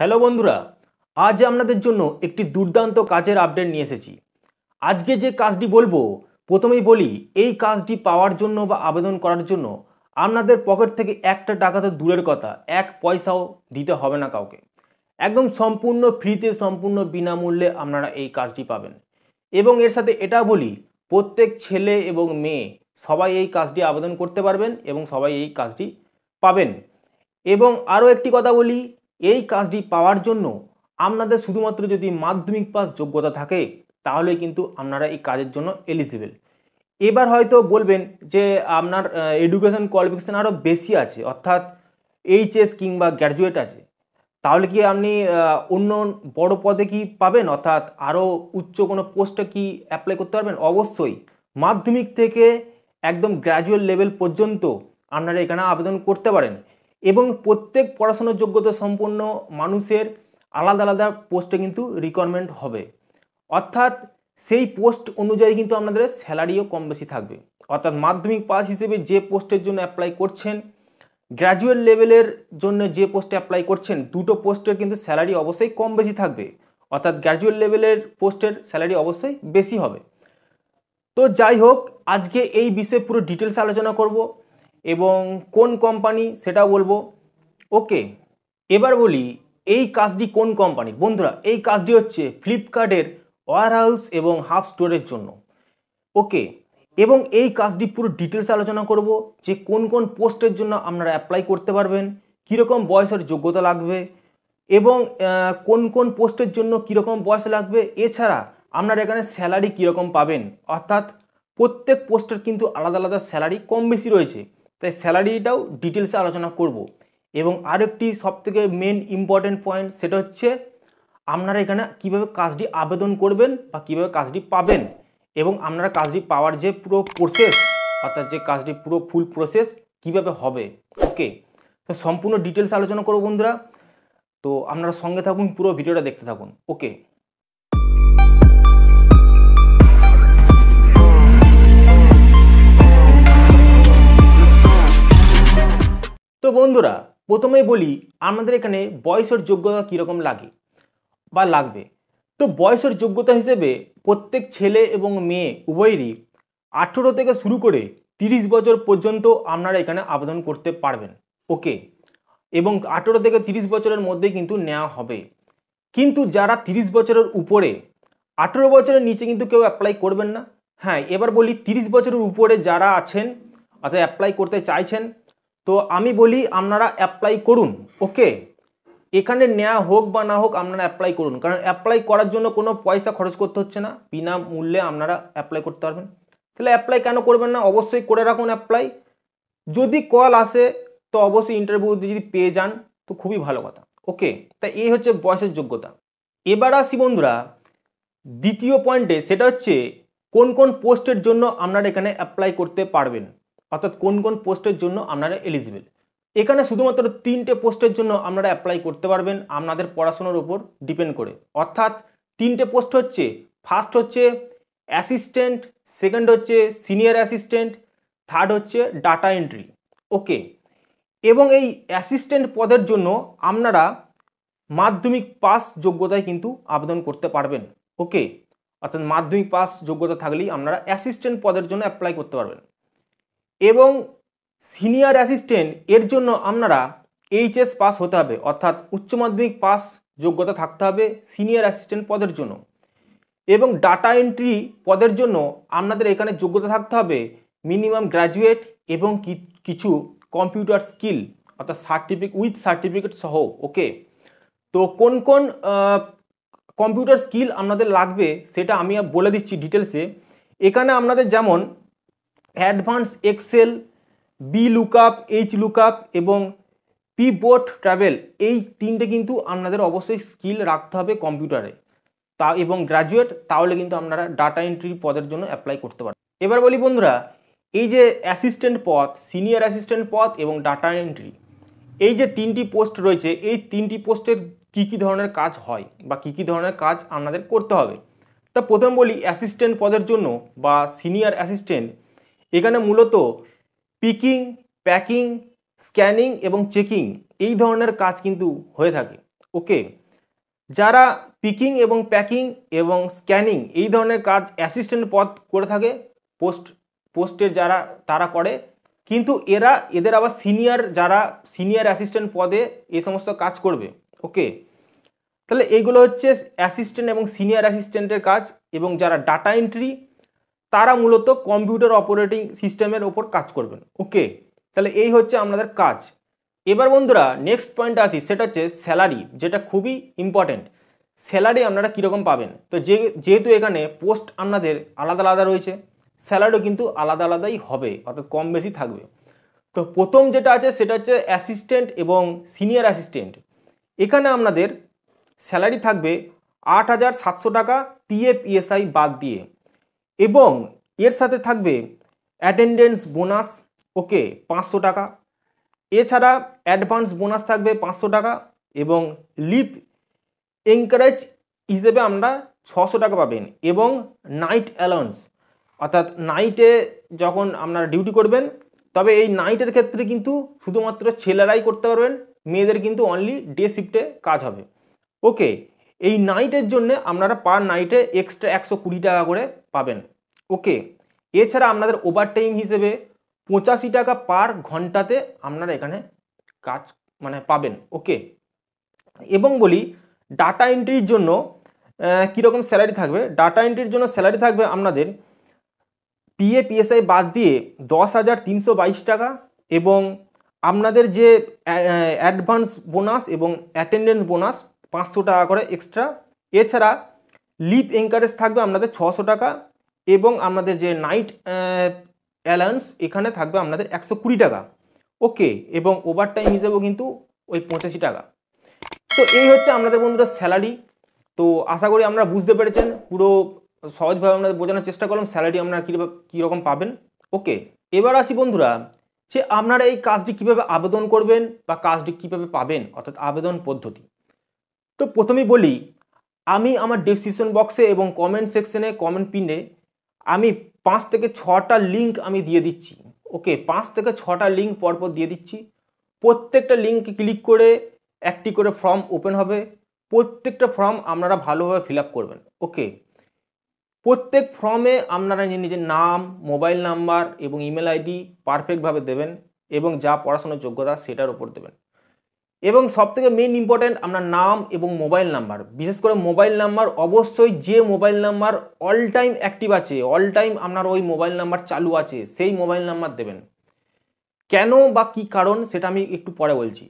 hello বন্ধুরা আজ আপনাদের জন্য একটি দুর্দান্ত কাজের আপডেট নিয়ে এসেছি আজকে যে কাজটি বলবো প্রথমেই বলি এই কাজটি পাওয়ার জন্য বা আবেদন করার জন্য আপনাদের পকেট থেকে একটা টাকা তো দূরের কথা এক পয়সাও দিতে হবে না কাউকে একদম সম্পূর্ণ ফ্রিতে সম্পূর্ণ বিনামূল্যে আপনারা এই কাজটি পাবেন এবং এর সাথে এটা বলি প্রত্যেক ছেলে এবং মেয়ে সবাই এই কাজটি আবেদন করতে পারবেন এবং সবাই এই কাজটি পাবেন এবং আরও একটি কথা বলি এই কাজটি পাওয়ার জন্য আপনাদের শুধুমাত্র যদি মাধ্যমিক পাস যোগ্যতা থাকে তাহলে কিন্তু আপনারা এই কাজের জন্য এলিজিবেল এবার হয়তো বলবেন যে আপনার এডুকেশন কোয়ালিফিকেশান আরও বেশি আছে অর্থাৎ এইচএস কিংবা গ্র্যাজুয়েট আছে তাহলে কি আপনি অন্য বড় পদে কি পাবেন অর্থাৎ আরও উচ্চ কোনো পোস্টে কি অ্যাপ্লাই করতে পারবেন অবশ্যই মাধ্যমিক থেকে একদম গ্র্যাজুয়েট লেভেল পর্যন্ত আপনারা এখানে আবেদন করতে পারেন এবং প্রত্যেক পড়াশোনার যোগ্যতা সম্পন্ন মানুষের আলাদা আলাদা পোস্টে কিন্তু রিকোয়ারমেন্ট হবে অর্থাৎ সেই পোস্ট অনুযায়ী কিন্তু আপনাদের স্যালারিও কম বেশি থাকবে অর্থাৎ মাধ্যমিক পাস হিসেবে যে পোস্টের জন্য অ্যাপ্লাই করছেন গ্র্যাজুয়েট লেভেলের জন্য যে পোস্টে অ্যাপ্লাই করছেন দুটো পোস্টের কিন্তু স্যালারি অবশ্যই কম বেশি থাকবে অর্থাৎ গ্র্যাজুয়েট লেভেলের পোস্টের স্যালারি অবশ্যই বেশি হবে তো যাই হোক আজকে এই বিষয়ে পুরো ডিটেলস আলোচনা করব এবং কোন কোম্পানি সেটা বলবো ওকে এবার বলি এই কাজটি কোন কোম্পানি বন্ধুরা এই কাজটি হচ্ছে ফ্লিপকার্টের ওয়ারহাউস এবং হাফ স্টোরের জন্য ওকে এবং এই কাজটি পুরো ডিটেলস আলোচনা করব যে কোন কোন পোস্টের জন্য আপনারা অ্যাপ্লাই করতে পারবেন কীরকম বয়সের যোগ্যতা লাগবে এবং কোন কোন পোস্টের জন্য কীরকম বয়স লাগবে এছাড়া আপনারা এখানে স্যালারি কীরকম পাবেন অর্থাৎ প্রত্যেক পোস্টের কিন্তু আলাদা আলাদা স্যালারি কম বেশি রয়েছে তাই স্যালারিটাও ডিটেলসে আলোচনা করব এবং আর একটি সবথেকে মেন ইম্পর্টেন্ট পয়েন্ট সেটা হচ্ছে আপনারা এখানে কিভাবে কাজটি আবেদন করবেন বা কিভাবে কাজটি পাবেন এবং আপনারা কাজটি পাওয়ার যে পুরো প্রসেস অর্থাৎ যে কাজটি পুরো ফুল প্রসেস কিভাবে হবে ওকে তো সম্পূর্ণ ডিটেলস আলোচনা করবো বন্ধুরা তো আপনারা সঙ্গে থাকুন পুরো ভিডিওটা দেখতে থাকুন ওকে তো বন্ধুরা প্রথমেই বলি আমাদের এখানে বয়সের যোগ্যতা কীরকম লাগে বা লাগবে তো বয়সের যোগ্যতা হিসেবে প্রত্যেক ছেলে এবং মেয়ে উভয়েরই আঠেরো থেকে শুরু করে তিরিশ বছর পর্যন্ত আপনারা এখানে আবেদন করতে পারবেন ওকে এবং আঠেরো থেকে তিরিশ বছরের মধ্যে কিন্তু নেওয়া হবে কিন্তু যারা তিরিশ বছরের উপরে আঠেরো বছরের নিচে কিন্তু কেউ অ্যাপ্লাই করবেন না হ্যাঁ এবার বলি তিরিশ বছরের উপরে যারা আছেন অর্থাৎ অ্যাপ্লাই করতে চাইছেন তো আমি বলি আপনারা অ্যাপ্লাই করুন ওকে এখানে নেওয়া হোক বা না হোক আপনারা অ্যাপ্লাই করুন কারণ অ্যাপ্লাই করার জন্য কোনো পয়সা খরচ করতে হচ্ছে না বিনামূল্যে আপনারা অ্যাপ্লাই করতে পারবেন তাহলে অ্যাপ্লাই কেন করবেন না অবশ্যই করে রাখুন অ্যাপ্লাই যদি কল আসে তো অবশ্যই ইন্টারভিউ যদি পেয়ে যান তো খুবই ভালো কথা ওকে তা এই হচ্ছে বয়সের যোগ্যতা এবার আসি বন্ধুরা দ্বিতীয় পয়েন্টে সেটা হচ্ছে কোন কোন পোস্টের জন্য আপনারা এখানে অ্যাপ্লাই করতে পারবেন অর্থাৎ কোন কোন পোস্টের জন্য আপনারা এলিজিবেল এখানে শুধুমাত্র তিনটে পোস্টের জন্য আপনারা অ্যাপ্লাই করতে পারবেন আপনাদের পড়াশোনার উপর ডিপেন্ড করে অর্থাৎ তিনটে পোস্ট হচ্ছে ফার্স্ট হচ্ছে অ্যাসিস্ট্যান্ট সেকেন্ড হচ্ছে সিনিয়র অ্যাসিস্ট্যান্ট থার্ড হচ্ছে ডাটা এন্ট্রি ওকে এবং এই অ্যাসিস্ট্যান্ট পদের জন্য আপনারা মাধ্যমিক পাস যোগ্যতায় কিন্তু আবেদন করতে পারবেন ওকে অর্থাৎ মাধ্যমিক পাস যোগ্যতা থাকলেই আপনারা অ্যাসিস্ট্যান্ট পদের জন্য অ্যাপ্লাই করতে পারবেন এবং সিনিয়র অ্যাসিস্ট্যান্ট এর জন্য আপনারা এইচএস পাস হতে হবে অর্থাৎ উচ্চ মাধ্যমিক পাস যোগ্যতা থাকতে হবে সিনিয়র অ্যাসিস্ট্যান্ট পদের জন্য এবং ডাটা এন্ট্রি পদের জন্য আপনাদের এখানে যোগ্যতা থাকতে হবে মিনিমাম গ্র্যাজুয়েট এবং কিছু কম্পিউটার স্কিল অর্থাৎ সার্টিফিকেট উইথ সার্টিফিকেট সহ ওকে তো কোন কোন কম্পিউটার স্কিল আপনাদের লাগবে সেটা আমি বলে দিচ্ছি ডিটেলসে এখানে আপনাদের যেমন advance excel V lookup H lookup এবং পি বোট ট্রাভেল এই তিনটে কিন্তু আপনাদের অবশ্যই স্কিল রাখতে হবে কম্পিউটারে তা এবং গ্র্যাজুয়েট তাহলে কিন্তু আপনারা ডাটা এন্ট্রি পদের জন্য অ্যাপ্লাই করতে পারেন এবার বলি বন্ধুরা এই যে অ্যাসিস্ট্যান্ট পদ সিনিয়র অ্যাসিস্ট্যান্ট পদ এবং ডাটা এন্ট্রি এই যে তিনটি পোস্ট রয়েছে এই তিনটি পোস্টের কি কি ধরনের কাজ হয় বা কি কি ধরনের কাজ আপনাদের করতে হবে তা প্রথম বলি অ্যাসিস্ট্যান্ট পদের জন্য বা সিনিয়র অ্যাসিস্ট্যান্ট এখানে মূলত পিকিং প্যাকিং স্ক্যানিং এবং চেকিং এই ধরনের কাজ কিন্তু হয়ে থাকে ওকে যারা পিকিং এবং প্যাকিং এবং স্ক্যানিং এই ধরনের কাজ অ্যাসিস্ট্যান্ট পদ করে থাকে পোস্ট পোস্টের যারা তারা করে কিন্তু এরা এদের আবার সিনিয়র যারা সিনিয়র অ্যাসিস্ট্যান্ট পদে এই সমস্ত কাজ করবে ওকে তাহলে এগুলো হচ্ছে অ্যাসিস্ট্যান্ট এবং সিনিয়র অ্যাসিস্ট্যান্টের কাজ এবং যারা ডাটা এন্ট্রি তারা মূলত কম্পিউটার অপারেটিং সিস্টেমের ওপর কাজ করবেন ওকে তাহলে এই হচ্ছে আপনাদের কাজ এবার বন্ধুরা নেক্সট পয়েন্ট আসি সেটা হচ্ছে স্যালারি যেটা খুবই ইম্পর্টেন্ট স্যালারি আপনারা কীরকম পাবেন তো যে যেহেতু এখানে পোস্ট আপনাদের আলাদা আলাদা রয়েছে স্যালারিও কিন্তু আলাদা আলাদাই হবে অর্থাৎ কম বেশি থাকবে তো প্রথম যেটা আছে সেটা হচ্ছে অ্যাসিস্ট্যান্ট এবং সিনিয়র অ্যাসিস্ট্যান্ট এখানে আপনাদের স্যালারি থাকবে আট হাজার সাতশো টাকা পিএফ ইএসআই বাদ দিয়ে এবং এর সাথে থাকবে অ্যাটেন্ডেন্স বোনাস ওকে পাঁচশো টাকা এছাড়া অ্যাডভান্স বোনাস থাকবে পাঁচশো টাকা এবং লিপ এনকারেজ হিসেবে আমরা ছশো টাকা পাবেন এবং নাইট অ্যালাউন্স অর্থাৎ নাইটে যখন আপনারা ডিউটি করবেন তবে এই নাইটের ক্ষেত্রে কিন্তু শুধুমাত্র ছেলেরাই করতে পারবেন মেয়েদের কিন্তু অনলি ডে শিফটে কাজ হবে ওকে এই নাইটের জন্য আপনারা পার নাইটে এক্সট্রা একশো কুড়ি টাকা করে পাবেন ওকে এছাড়া আপনাদের ওভার টাইম হিসেবে পঁচাশি টাকা পার ঘন্টাতে আপনারা এখানে কাজ মানে পাবেন ওকে এবং বলি ডাটা এন্ট্রির জন্য কীরকম স্যালারি থাকবে ডাটা এন্ট্রির জন্য স্যালারি থাকবে আপনাদের পিএ পিএসআই বাদ দিয়ে দশ হাজার তিনশো বাইশ টাকা এবং আপনাদের যে অ্যাডভান্স বোনাস এবং অ্যাটেন্ডেন্স বোনাস পাঁচশো টাকা করে এক্সট্রা এছাড়া লিপ এঙ্কারেজ থাকবে আপনাদের ছশো টাকা এবং আমাদের যে নাইট অ্যালাউন্স এখানে থাকবে আপনাদের একশো কুড়ি টাকা ওকে এবং ওভার টাইম হিসেবেও কিন্তু ওই পঁচাশি টাকা তো এই হচ্ছে আপনাদের বন্ধুরা স্যালারি তো আশা করি আমরা বুঝতে পেরেছেন পুরো সহজভাবে আপনাদের বোঝানোর চেষ্টা করলাম স্যালারি আপনারা কীরকম কীরকম পাবেন ওকে এবার আসি বন্ধুরা যে আপনারা এই কাজটি কীভাবে আবেদন করবেন বা কাজটি কীভাবে পাবেন অর্থাৎ আবেদন পদ্ধতি তো প্রথমেই বলি আমি আমার ডিসক্রিপশন বক্সে এবং কমেন্ট সেকশনে কমেন্ট পিনে আমি পাঁচ থেকে ছটা লিঙ্ক আমি দিয়ে দিচ্ছি ওকে পাঁচ থেকে ছটা লিঙ্ক পরপর দিয়ে দিচ্ছি প্রত্যেকটা লিঙ্ক ক্লিক করে একটি করে ফর্ম ওপেন হবে প্রত্যেকটা ফর্ম আপনারা ভালোভাবে ফিল করবেন ওকে প্রত্যেক ফর্মে আপনারা নিজের নাম মোবাইল নাম্বার এবং ইমেল আইডি পারফেক্টভাবে দেবেন এবং যা পড়াশোনার যোগ্যতা সেটার ওপর দেবেন এবং সবথেকে মেন ইম্পর্ট্যান্ট আপনার নাম এবং মোবাইল নাম্বার বিশেষ করে মোবাইল নাম্বার অবশ্যই যে mobile number all time active আছে অল টাইম আপনার ওই মোবাইল নাম্বার চালু আছে সেই মোবাইল নাম্বার দেবেন কেন বা কি কারণ সেটা আমি একটু পরে বলছি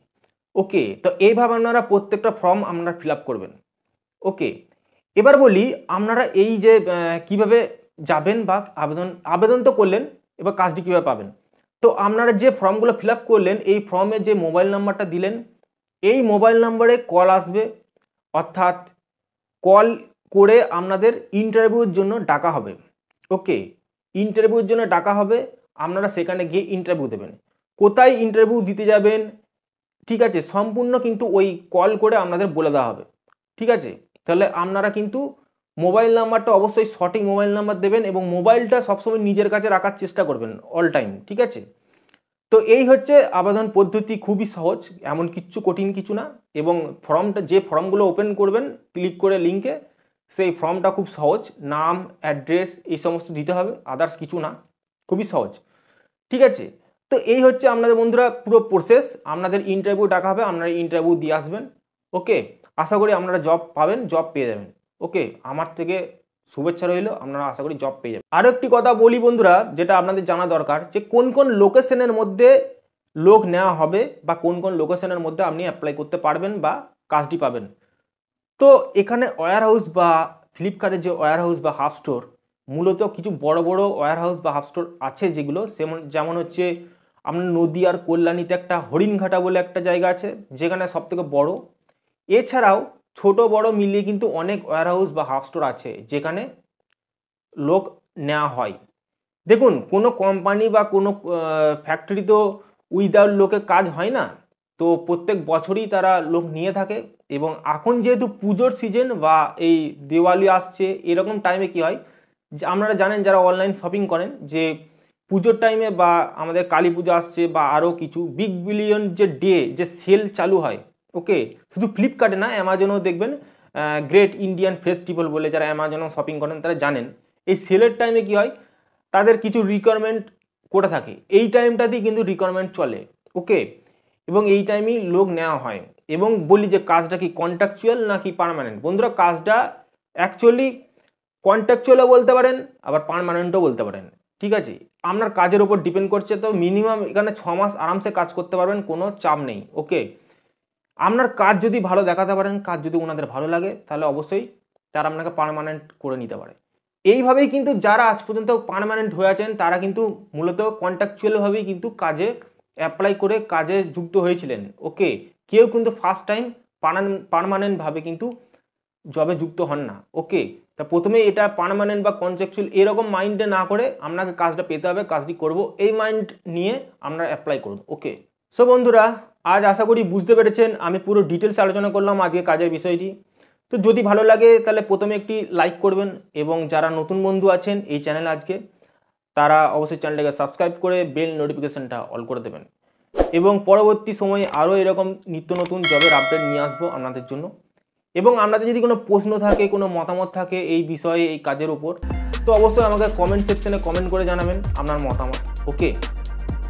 ওকে তো এইভাবে আপনারা প্রত্যেকটা ফর্ম আপনারা ফিল করবেন ওকে এবার বলি আপনারা এই যে কিভাবে যাবেন বা আবেদন আবেদন তো করলেন এবার কাজটি কীভাবে পাবেন তো আপনারা যে ফর্মগুলো ফিল করলেন এই ফর্মে যে মোবাইল নাম্বারটা দিলেন এই মোবাইল নাম্বারে কল আসবে অর্থাৎ কল করে আপনাদের ইন্টারভিউর জন্য ডাকা হবে ওকে ইন্টারভিউর জন্য ডাকা হবে আপনারা সেখানে গিয়ে ইন্টারভিউ দেবেন কোথায় ইন্টারভিউ দিতে যাবেন ঠিক আছে সম্পূর্ণ কিন্তু ওই কল করে আপনাদের বলে দেওয়া হবে ঠিক আছে তাহলে আপনারা কিন্তু মোবাইল নাম্বারটা অবশ্যই সঠিক মোবাইল নাম্বার দেবেন এবং মোবাইলটা সবসময় নিজের কাছে রাখার চেষ্টা করবেন অল টাইম ঠিক আছে তো এই হচ্ছে আবেদন পদ্ধতি খুবই সহজ এমন কিচ্ছু কঠিন কিছু না এবং ফর্মটা যে ফর্মগুলো ওপেন করবেন ক্লিক করে লিঙ্কে সেই ফর্মটা খুব সহজ নাম অ্যাড্রেস এই সমস্ত দিতে হবে আদার্স কিছু না খুবই সহজ ঠিক আছে তো এই হচ্ছে আপনাদের বন্ধুরা পুরো প্রসেস আপনাদের ইন্টারভিউ ডাকা হবে আপনারা ইন্টারভিউ দিয়ে আসবেন ওকে আশা করি আপনারা জব পাবেন জব পেয়ে যাবেন ওকে আমার থেকে শুভেচ্ছা রইল আপনারা আশা করি জব পেয়ে যাবেন আরও একটি কথা বলি বন্ধুরা যেটা আপনাদের জানা দরকার যে কোন কোন লোকেশনের মধ্যে লোক নেওয়া হবে বা কোন কোন লোকেশনের মধ্যে আপনি অ্যাপ্লাই করতে পারবেন বা কাজটি পাবেন তো এখানে ওয়ার হাউস বা ফ্লিপকার্টের যে ওয়ার হাউস বা হাফ স্টোর মূলত কিছু বড় বড় ওয়ার হাউস বা হাফ স্টোর আছে যেগুলো সেমন যেমন হচ্ছে আপনার নদী আর কল্যাণীতে একটা হরিণঘাটা বলে একটা জায়গা আছে যেখানে সবথেকে বড় এছাড়াও ছোট বড় মিলিয়ে কিন্তু অনেক ওয়ারহাউস বা হাফ স্টোর আছে যেখানে লোক নেওয়া হয় দেখুন কোনো কোম্পানি বা কোনো ফ্যাক্টরি তো উইদাউট লোকে কাজ হয় না তো প্রত্যেক বছরই তারা লোক নিয়ে থাকে এবং এখন যেহেতু পুজোর সিজন বা এই দেওয়ালি আসছে এরকম টাইমে কি হয় যে আপনারা জানেন যারা অনলাইন শপিং করেন যে পুজোর টাইমে বা আমাদের কালী পুজো আসছে বা আরও কিছু বিগ বিলিয়ন যে ডে যে সেল চালু হয় ওকে শুধু ফ্লিপকার্টে না অ্যামাজনেও দেখবেন গ্রেট ইন্ডিয়ান ফেস্টিভ্যাল বলে যারা অ্যামাজনও শপিং করেন তারা জানেন এই সেলের টাইমে কি হয় তাদের কিছু রিকোয়ারমেন্ট করে থাকে এই টাইমটাতেই কিন্তু রিকোয়ারমেন্ট চলে ওকে এবং এই টাইমেই লোক নেওয়া হয় এবং বলি যে কাজটা কি কন্ট্রাকচুয়াল নাকি পারমানেন্ট বন্ধুরা কাজটা অ্যাকচুয়ালি কন্ট্রাকচুয়ালও বলতে পারেন আবার পারমানেন্টও বলতে পারেন ঠিক আছে আপনার কাজের ওপর ডিপেন্ড করছে তো মিনিমাম এখানে ছ মাস আরামসে কাজ করতে পারবেন কোনো চাপ নেই ওকে আপনার কাজ যদি ভালো দেখাতে পারেন কাজ যদি ওনাদের ভালো লাগে তাহলে অবশ্যই তারা আপনাকে পারমানেন্ট করে নিতে পারে এইভাবেই কিন্তু যারা আজ পর্যন্ত পারমানেন্ট হয়ে আছেন তারা কিন্তু মূলত কন্ট্রাকচুয়ালভাবেই কিন্তু কাজে অ্যাপ্লাই করে কাজে যুক্ত হয়েছিলেন ওকে কেউ কিন্তু ফার্স্ট টাইম পারমানেন্টভাবে কিন্তু জবে যুক্ত হন না ওকে তা প্রথমে এটা পারমানেন্ট বা কন্ট্রাকচুয়াল এরকম মাইন্ডে না করে আপনাকে কাজটা পেতে হবে কাজটি করব এই মাইন্ড নিয়ে আপনারা অ্যাপ্লাই করুন ওকে সো বন্ধুরা আজ আশা করি বুঝতে পেরেছেন আমি পুরো ডিটেলস আলোচনা করলাম আজকে কাজের বিষয়টি তো যদি ভালো লাগে তাহলে প্রথমে একটি লাইক করবেন এবং যারা নতুন বন্ধু আছেন এই চ্যানেল আজকে তারা অবশ্যই চ্যানেলটাকে সাবস্ক্রাইব করে বেল নোটিফিকেশানটা অল করে দেবেন এবং পরবর্তী সময়ে আরও এরকম নিত্য নতুন জবের আপডেট নিয়ে আসবো আপনাদের জন্য এবং আপনাদের যদি কোনো প্রশ্ন থাকে কোনো মতামত থাকে এই বিষয়ে এই কাজের ওপর তো অবশ্যই আমাকে কমেন্ট সেকশনে কমেন্ট করে জানাবেন আপনার মতামত ওকে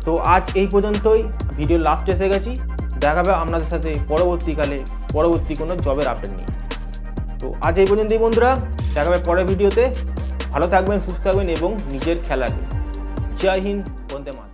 তো আজ এই পর্যন্তই ভিডিও লাস্ট এসে গেছি দেখা আপনাদের সাথে পরবর্তীকালে পরবর্তী কোনো জবের আপডেট নিয়ে তো আজ এই পর্যন্তই বন্ধুরা দেখাবে পরের ভিডিওতে ভালো থাকবেন সুস্থ থাকবেন এবং নিজের খেলাকে জয় হিন্দ বন্দে